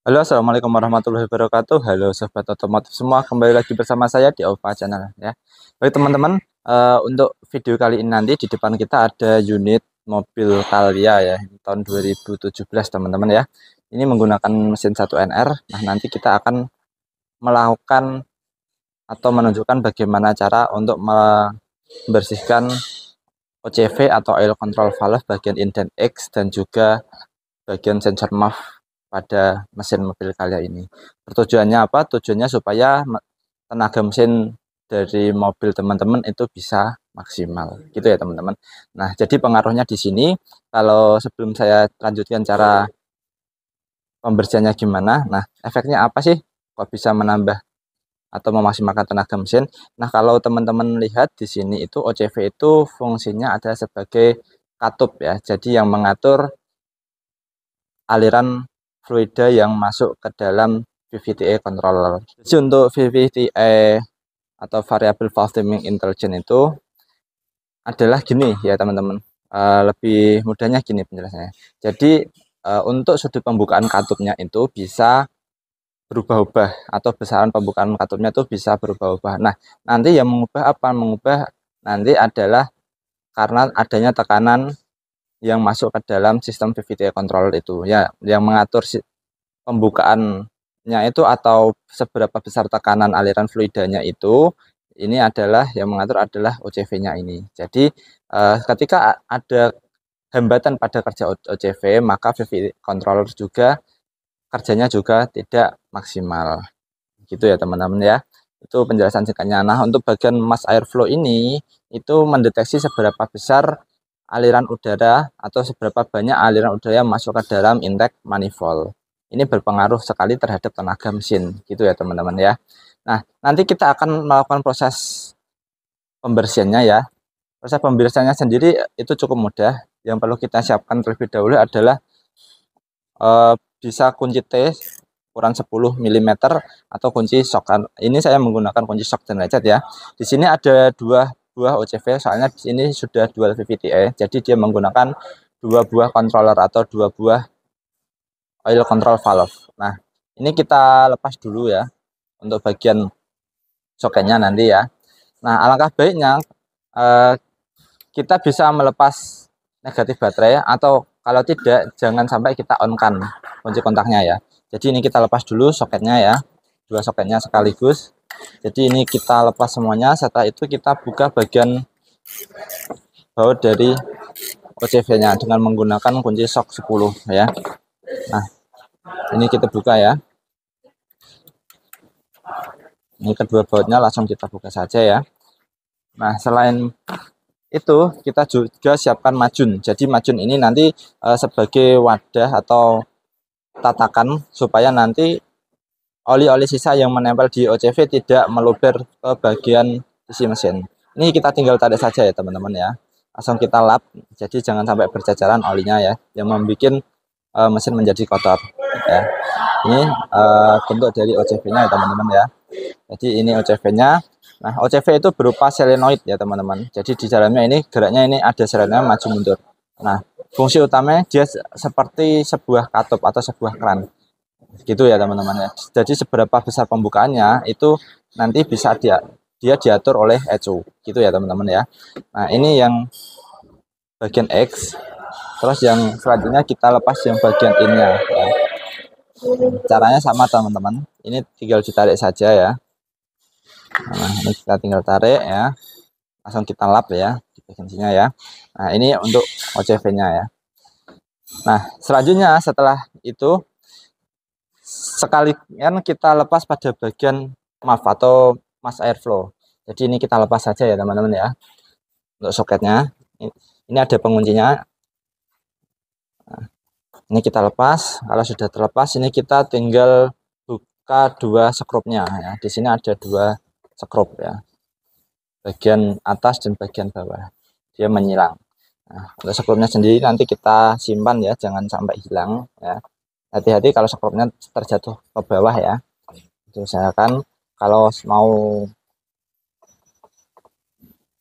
Halo assalamualaikum warahmatullahi wabarakatuh Halo sobat otomotif semua kembali lagi bersama saya di Ova Channel ya Oke teman-teman uh, untuk video kali ini nanti di depan kita ada unit mobil Calya ya tahun 2017 teman-teman ya ini menggunakan mesin 1NR nah nanti kita akan melakukan atau menunjukkan bagaimana cara untuk membersihkan OCV atau oil control valve bagian indent X dan juga bagian sensor muff pada mesin mobil kalian ini. Pertujuannya apa? Tujuannya supaya tenaga mesin dari mobil teman-teman itu bisa maksimal. Gitu ya, teman-teman. Nah, jadi pengaruhnya di sini kalau sebelum saya lanjutkan cara pembersihannya gimana. Nah, efeknya apa sih? Kok bisa menambah atau memaksimalkan tenaga mesin? Nah, kalau teman-teman lihat di sini itu OCV itu fungsinya ada sebagai katup ya. Jadi yang mengatur aliran fluida yang masuk ke dalam VVTA e controller. Jadi untuk VVTA e atau variable valve timing intelligence itu adalah gini ya teman-teman. Uh, lebih mudahnya gini penjelasannya. Jadi uh, untuk sudut pembukaan katupnya itu bisa berubah-ubah atau besaran pembukaan katupnya itu bisa berubah-ubah. Nah, nanti yang mengubah apa? Mengubah nanti adalah karena adanya tekanan yang masuk ke dalam sistem VVT controller itu ya yang mengatur si pembukaannya itu atau seberapa besar tekanan aliran fluidanya itu ini adalah yang mengatur adalah OCV-nya ini. Jadi eh, ketika ada hambatan pada kerja OCV maka VVT controller juga kerjanya juga tidak maksimal. Gitu ya teman-teman ya. Itu penjelasan singkatnya. Nah, untuk bagian mass airflow ini itu mendeteksi seberapa besar aliran udara atau seberapa banyak aliran udara yang masuk ke dalam intake manifold. Ini berpengaruh sekali terhadap tenaga mesin, gitu ya teman-teman ya. Nah, nanti kita akan melakukan proses pembersihannya ya. Proses pembersihannya sendiri itu cukup mudah. Yang perlu kita siapkan terlebih dahulu adalah e, bisa kunci T ukuran 10 mm atau kunci sokan. Ini saya menggunakan kunci shock dan lecet ya. Di sini ada dua buah OCV soalnya di sini sudah dual VVTE jadi dia menggunakan dua buah controller atau dua buah oil control valve nah ini kita lepas dulu ya untuk bagian soketnya nanti ya nah alangkah baiknya eh, kita bisa melepas negatif baterai atau kalau tidak jangan sampai kita on kan kunci kontaknya ya jadi ini kita lepas dulu soketnya ya dua soketnya sekaligus jadi ini kita lepas semuanya setelah itu kita buka bagian baut dari OCV nya dengan menggunakan kunci sok 10 ya nah ini kita buka ya ini kedua bautnya langsung kita buka saja ya nah selain itu kita juga siapkan majun jadi majun ini nanti eh, sebagai wadah atau tatakan supaya nanti oli-oli sisa yang menempel di OCV tidak meluber ke bagian isi mesin. Ini kita tinggal tarik saja ya teman-teman ya. Langsung kita lap, jadi jangan sampai berjajaran olinya ya, yang membuat e, mesin menjadi kotor. Ya. Ini e, bentuk dari OCV-nya ya teman-teman ya. Jadi ini OCV-nya. Nah OCV itu berupa selenoid ya teman-teman. Jadi di dalamnya ini geraknya ini ada selenoid maju mundur. Nah fungsi utamanya dia seperti sebuah katup atau sebuah keran gitu ya teman-teman ya. Jadi seberapa besar pembukaannya itu nanti bisa dia dia diatur oleh ECU gitu ya teman-teman ya. Nah ini yang bagian X. Terus yang selanjutnya kita lepas yang bagian ini. Ya. Caranya sama teman-teman. Ini tinggal ditarik saja ya. Nah, ini kita tinggal tarik ya. Langsung kita lap ya di bagian sini ya. Nah ini untuk OCV-nya ya. Nah selanjutnya setelah itu sekalian kita lepas pada bagian muff atau mass airflow. Jadi ini kita lepas saja ya teman-teman ya. Untuk soketnya. Ini ada penguncinya. Nah, ini kita lepas. Kalau sudah terlepas ini kita tinggal buka dua skrupnya ya. Di sini ada dua skrup ya. Bagian atas dan bagian bawah. Dia menyilang. Nah, untuk skrupnya sendiri nanti kita simpan ya, jangan sampai hilang ya hati-hati kalau sekrupnya terjatuh ke bawah ya Misalkan kalau mau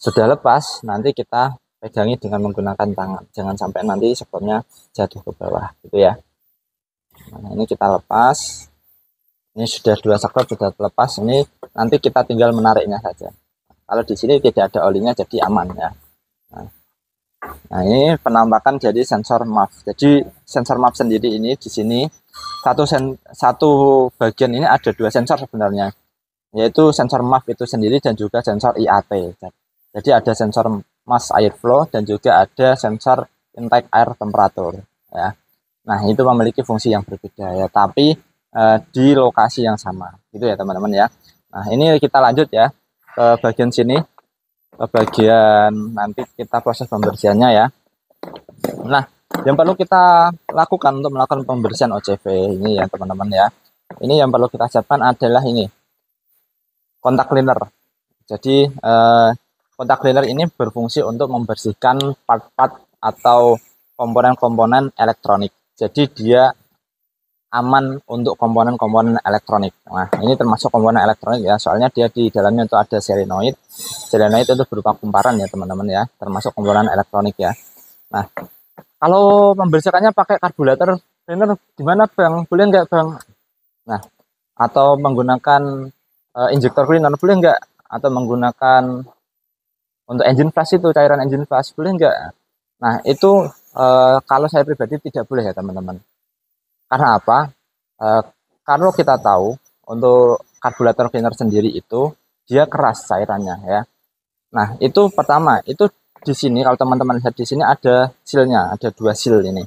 sudah lepas nanti kita pegangi dengan menggunakan tangan jangan sampai nanti sekrupnya jatuh ke bawah gitu ya nah, ini kita lepas ini sudah dua sekrup sudah lepas ini nanti kita tinggal menariknya saja kalau di sini tidak ada olinya jadi aman ya Nah, ini penampakan jadi sensor MAF. Jadi sensor MAF sendiri ini di sini satu sen, satu bagian ini ada dua sensor sebenarnya, yaitu sensor MAF itu sendiri dan juga sensor IAT. Jadi ada sensor mass air flow dan juga ada sensor intake air temperatur. Ya. Nah, itu memiliki fungsi yang berbeda ya, tapi eh, di lokasi yang sama. Gitu ya, teman-teman ya. Nah, ini kita lanjut ya ke bagian sini bagian nanti kita proses pembersihannya ya. Nah, yang perlu kita lakukan untuk melakukan pembersihan OCV ini ya teman-teman ya. Ini yang perlu kita siapkan adalah ini kontak cleaner. Jadi eh, kontak cleaner ini berfungsi untuk membersihkan part-part atau komponen-komponen elektronik. Jadi dia aman untuk komponen-komponen elektronik. Nah, ini termasuk komponen elektronik ya, soalnya dia di dalamnya itu ada serinoid. Serinoid itu berupa kumparan ya, teman-teman ya, termasuk komponen elektronik ya. Nah, kalau membersihkannya pakai karburator, cleaner gimana Bang? Boleh nggak Bang? Nah, atau menggunakan uh, injektor cleaner boleh nggak? Atau menggunakan untuk engine flash itu cairan engine flash boleh nggak? Nah, itu uh, kalau saya pribadi tidak boleh ya, teman-teman karena apa? Eh, karena kalau kita tahu untuk karburator cleaner sendiri itu dia keras cairannya ya. Nah, itu pertama, itu di sini kalau teman-teman lihat di sini ada sealnya, ada dua seal ini.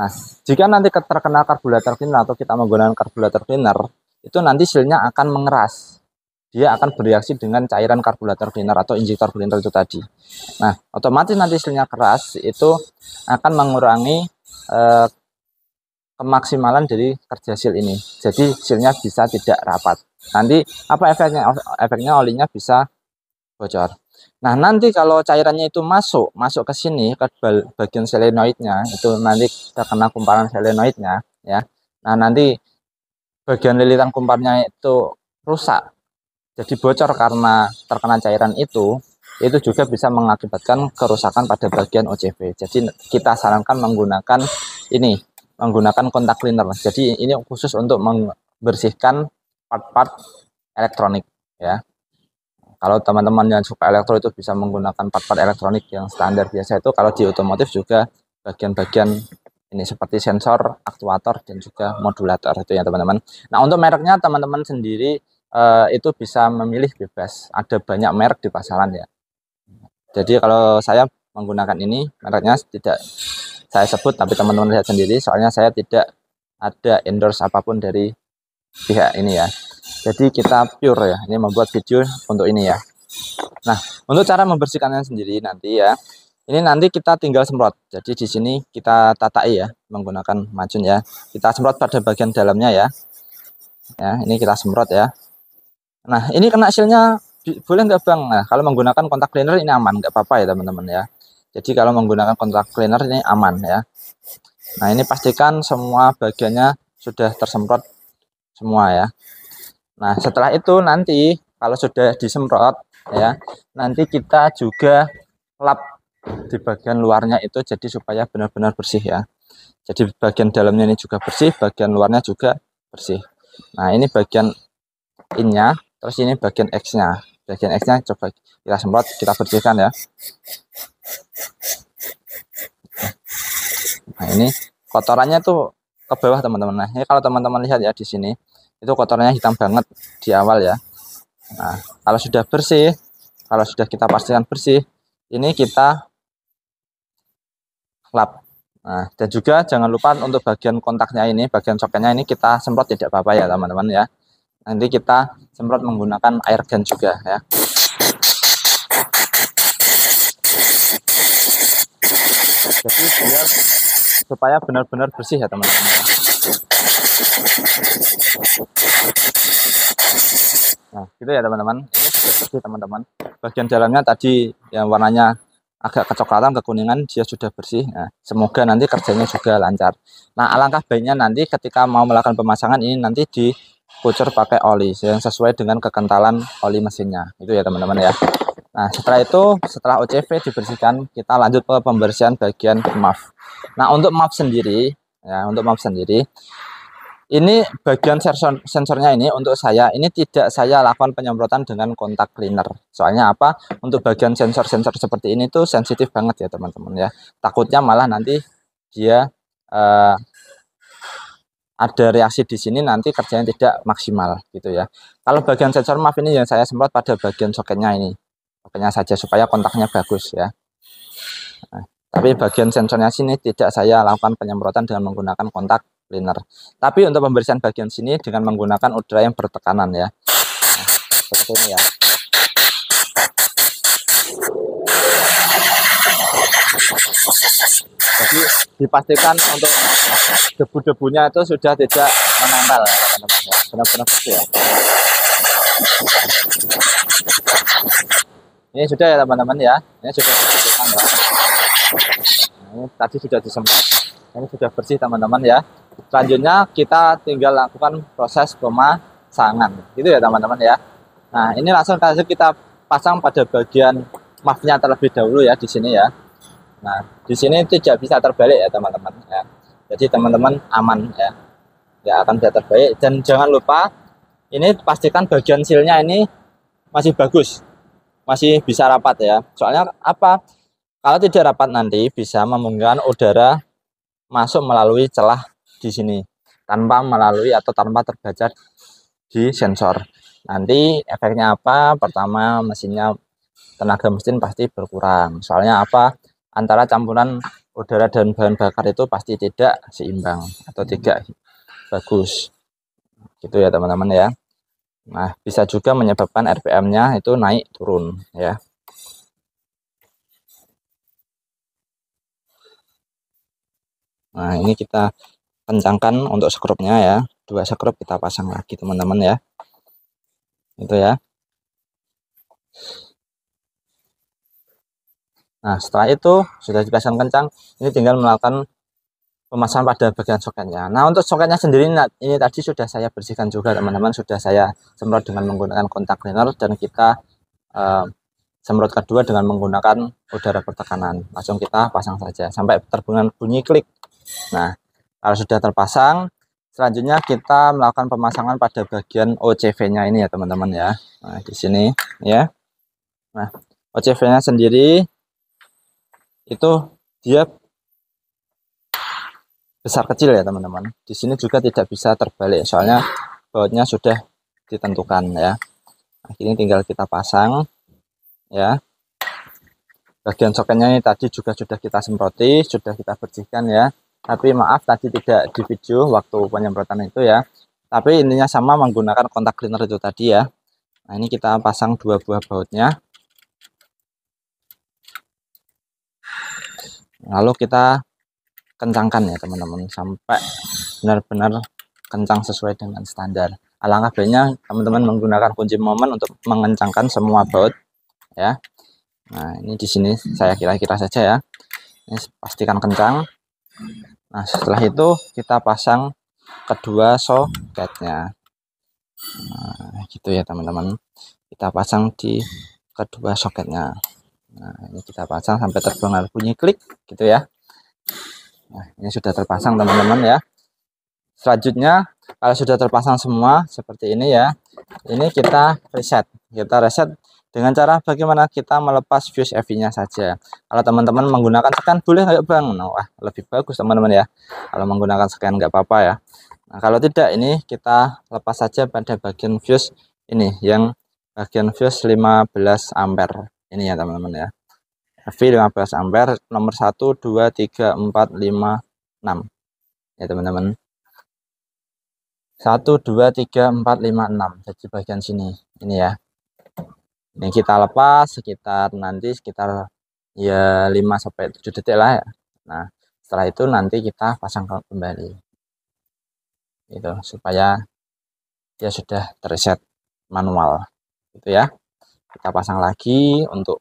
Nah, jika nanti terkena karburator cleaner atau kita menggunakan karburator cleaner, itu nanti sealnya akan mengeras. Dia akan bereaksi dengan cairan karburator cleaner atau injektor cleaner itu tadi. Nah, otomatis nanti sealnya keras itu akan mengurangi eh, kemaksimalan dari kerja seal ini. Jadi sealnya bisa tidak rapat. Nanti apa efeknya? Efeknya olinya bisa bocor. Nah nanti kalau cairannya itu masuk, masuk ke sini ke bagian selenoidnya, itu nanti terkena kumparan selenoidnya, ya. Nah nanti bagian lilitan kumparnya itu rusak, jadi bocor karena terkena cairan itu, itu juga bisa mengakibatkan kerusakan pada bagian OCV. Jadi kita sarankan menggunakan ini menggunakan kontak cleaner. Jadi ini khusus untuk membersihkan part-part elektronik ya. Kalau teman-teman yang suka elektro itu bisa menggunakan part-part elektronik yang standar biasa itu kalau di otomotif juga bagian-bagian ini seperti sensor, aktuator dan juga modulator itu ya teman-teman. Nah, untuk mereknya teman-teman sendiri eh, itu bisa memilih bebas. Ada banyak merek di pasaran ya. Jadi kalau saya menggunakan ini mereknya tidak saya sebut tapi teman-teman lihat sendiri soalnya saya tidak ada endorse apapun dari pihak ini ya jadi kita pure ya ini membuat video untuk ini ya nah untuk cara membersihkannya sendiri nanti ya ini nanti kita tinggal semprot jadi di sini kita tatai ya menggunakan macun ya kita semprot pada bagian dalamnya ya ya ini kita semprot ya nah ini kena hasilnya boleh nggak bang nah kalau menggunakan kontak cleaner ini aman nggak apa-apa ya teman-teman ya jadi kalau menggunakan kontak cleaner ini aman ya. Nah ini pastikan semua bagiannya sudah tersemprot semua ya. Nah setelah itu nanti kalau sudah disemprot ya nanti kita juga lap di bagian luarnya itu jadi supaya benar-benar bersih ya. Jadi bagian dalamnya ini juga bersih, bagian luarnya juga bersih. Nah ini bagian innya, terus ini bagian X-nya. Bagian X-nya coba kita semprot, kita bersihkan ya. Nah, ini kotorannya tuh ke bawah teman-teman. Nah, ini kalau teman-teman lihat ya di sini, itu kotorannya hitam banget di awal ya. Nah, kalau sudah bersih, kalau sudah kita pastikan bersih, ini kita lap. Nah, dan juga jangan lupa untuk bagian kontaknya ini, bagian soketnya ini kita semprot tidak apa-apa ya teman-teman ya. Nanti kita semprot menggunakan air gun juga ya. biar supaya benar-benar bersih ya teman-teman nah gitu ya teman-teman ini sudah bersih teman-teman bagian jalannya tadi yang warnanya agak kecoklatan kekuningan dia sudah bersih nah, semoga nanti kerjanya juga lancar nah alangkah baiknya nanti ketika mau melakukan pemasangan ini nanti di kucer pakai oli yang sesuai dengan kekentalan oli mesinnya itu ya teman-teman ya nah setelah itu setelah OCV dibersihkan kita lanjut ke pembersihan bagian muff nah untuk muff sendiri ya untuk muff sendiri ini bagian sensor sensornya ini untuk saya ini tidak saya lakukan penyemprotan dengan kontak cleaner soalnya apa untuk bagian sensor-sensor seperti ini tuh sensitif banget ya teman-teman ya takutnya malah nanti dia eh, ada reaksi di sini nanti kerjanya tidak maksimal gitu ya kalau bagian sensor maaf ini yang saya semprot pada bagian soketnya ini soketnya saja supaya kontaknya bagus ya nah, tapi bagian sensornya sini tidak saya lakukan penyemprotan dengan menggunakan kontak cleaner. Tapi untuk pembersihan bagian sini dengan menggunakan udara yang bertekanan ya. Nah, seperti ini ya. Jadi dipastikan untuk debu-debunya itu sudah tidak menempel ya, Benar-benar bersih ya. Ini sudah ya teman-teman ya. Ini sudah dipastikan ya. Ini tadi sudah disemprot ini sudah bersih teman-teman ya selanjutnya kita tinggal lakukan proses pemasangan gitu ya teman-teman ya nah ini langsung kita pasang pada bagian muffnya terlebih dahulu ya di sini ya nah di sini tidak bisa terbalik ya teman-teman ya jadi teman-teman aman ya ya akan tidak terbalik dan jangan lupa ini pastikan bagian silnya ini masih bagus masih bisa rapat ya soalnya apa kalau tidak rapat nanti bisa memungkinkan udara masuk melalui celah di sini tanpa melalui atau tanpa terbaca di sensor. Nanti efeknya apa? Pertama mesinnya tenaga mesin pasti berkurang. Soalnya apa? Antara campuran udara dan bahan bakar itu pasti tidak seimbang atau tidak bagus. Gitu ya teman-teman ya. Nah, bisa juga menyebabkan RPM-nya itu naik turun ya. Nah ini kita kencangkan untuk skrupnya ya. Dua skrup kita pasang lagi teman-teman ya. Itu ya. Nah setelah itu sudah dipasang kencang, ini tinggal melakukan pemasangan pada bagian soketnya. Nah untuk soketnya sendiri nah, ini tadi sudah saya bersihkan juga teman-teman, sudah saya semprot dengan menggunakan kontak cleaner dan kita uh, semprot kedua dengan menggunakan udara bertekanan. Langsung kita pasang saja sampai terdengar bunyi klik. Nah, kalau sudah terpasang, selanjutnya kita melakukan pemasangan pada bagian OCV-nya ini ya teman-teman ya. Nah, di sini ya. Nah, OCV-nya sendiri itu dia besar kecil ya teman-teman. Di sini juga tidak bisa terbalik soalnya bautnya sudah ditentukan ya. Nah, ini tinggal kita pasang ya bagian soketnya ini tadi juga sudah kita semproti sudah kita bersihkan ya tapi maaf tadi tidak di video waktu penyemprotan itu ya tapi intinya sama menggunakan kontak cleaner itu tadi ya nah ini kita pasang dua buah bautnya lalu kita kencangkan ya teman-teman sampai benar-benar kencang sesuai dengan standar alangkah baiknya teman-teman menggunakan kunci momen untuk mengencangkan semua baut ya. Nah, ini di sini saya kira-kira saja ya. Ini pastikan kencang. Nah, setelah itu kita pasang kedua soketnya. Nah, gitu ya teman-teman. Kita pasang di kedua soketnya. Nah, ini kita pasang sampai terdengar bunyi klik gitu ya. Nah, ini sudah terpasang teman-teman ya. Selanjutnya kalau sudah terpasang semua seperti ini ya. Ini kita reset. Kita reset dengan cara bagaimana kita melepas fuse ev nya saja. Kalau teman-teman menggunakan scan boleh nggak bang? Nah, wah, lebih bagus teman-teman ya. Kalau menggunakan scan nggak apa-apa ya. Nah, kalau tidak ini kita lepas saja pada bagian fuse ini yang bagian fuse 15 ampere ini ya teman-teman ya. EV 15 ampere nomor 1 2 3 4 5 6. Ya teman-teman. 1 2 3 4 5 6 jadi bagian sini ini ya ini kita lepas sekitar nanti sekitar ya 5 sampai 7 detik lah ya. Nah, setelah itu nanti kita pasang kembali. Itu supaya dia sudah tereset manual gitu ya. Kita pasang lagi untuk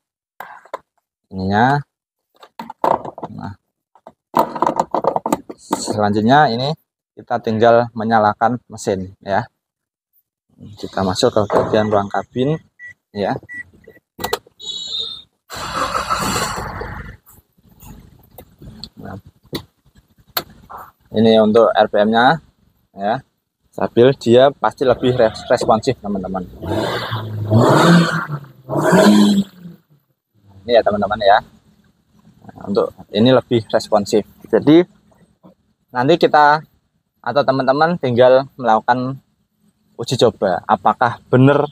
ininya. Nah. Selanjutnya ini kita tinggal menyalakan mesin ya. Kita masuk ke bagian ruang kabin ya nah. ini untuk RPM nya ya stabil dia pasti lebih responsif teman-teman ini ya teman-teman ya nah, untuk ini lebih responsif jadi nanti kita atau teman-teman tinggal melakukan uji coba apakah benar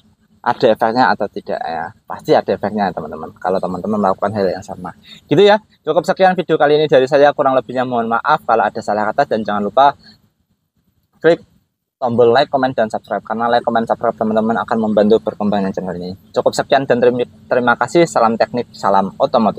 ada efeknya atau tidak ya pasti ada efeknya teman-teman kalau teman-teman melakukan hal yang sama gitu ya cukup sekian video kali ini dari saya kurang lebihnya mohon maaf kalau ada salah kata dan jangan lupa klik tombol like, comment, dan subscribe karena like, comment, subscribe teman-teman akan membantu perkembangan channel ini cukup sekian dan terima kasih salam teknik, salam otomotif